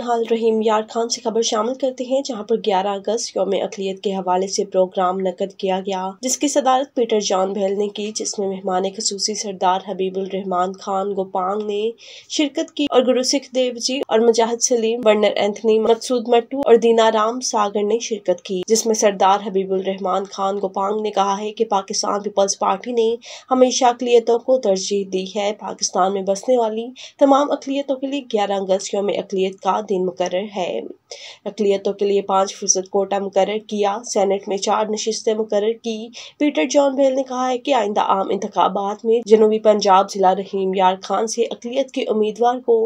hall रहीम यार खान से खबर शामिल करते हैं जहां पर 11 अगस्त योम अकलीत के हवाले से प्रोग्राम नकद किया गया जिसकी सदारत पीटर जॉन भेल ने की जिसमें मेहमान खसूसी सरदार हबीबुल रहमान खान गोपांग ने शिरकत की और गुरु सिख देव जी और मुजाहिद सलीम वर्नर एंथनी मकसूद मट्टू और दीनाराम सागर ने शिरकत की जिसमे सरदार हबीबुल रहमान खान गोपांग ने कहा है की पाकिस्तान पीपल्स पार्टी ने हमेशा अकलीतों को तरजीह दी है पाकिस्तान में बसने वाली तमाम अकलीतों के लिए ग्यारह अगस्त योम अकलीत का दिन मुकर है अकलीतों के लिए पाँच फीसद कोटा मुकर किया सैनेट में चार नशस्तें मुकर की पीटर जॉन बेल ने कहा है कि आइंदा आम इंतबात में जनूबी पंजाब जिला रहीम यार खान से अकलीत के उम्मीदवार को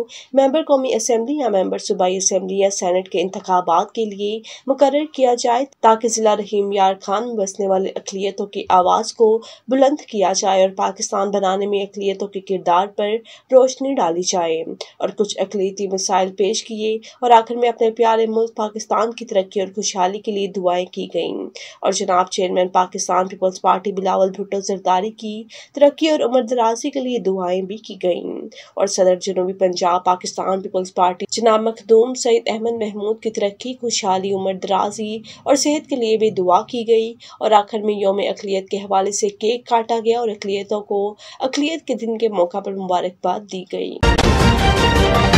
मेम्बर कौमी असम्बली या मेम्बर सूबाई असम्बली या सेनेट के इंतबात के लिए मुकर किया जाए ताकि जिला रहीम यार खान में बसने वाले अकलीतों की आवाज़ को बुलंद किया जाए और पाकिस्तान बनाने में अकलीतों के किरदार पर रोशनी डाली जाए और कुछ अकलीती मिसाइल पेश किए लिए और आखिर में अपने प्यारे मुल्क पाकिस्तान की तरक्की और खुशहाली के लिए दुआएं की गईं और जनाब chairman Pakistan peoples party Bilawal Bhutto Zardari की तरक्की और उम्र दराजी के लिए दुआएं भी की गईं और सदर जनूबी पंजाब पाकिस्तान पीपल्स पार्टी जनाब मखदूम सईद अहमद महमूद की तरक्की खुशहाली उम्र दराजी और सेहत के लिए भी दुआ की गई और आखिर में योम अकलीत के हवाले से केक काटा गया और अकलीतों को अकलीत के दिन के मौका पर मुबारकबाद दी गई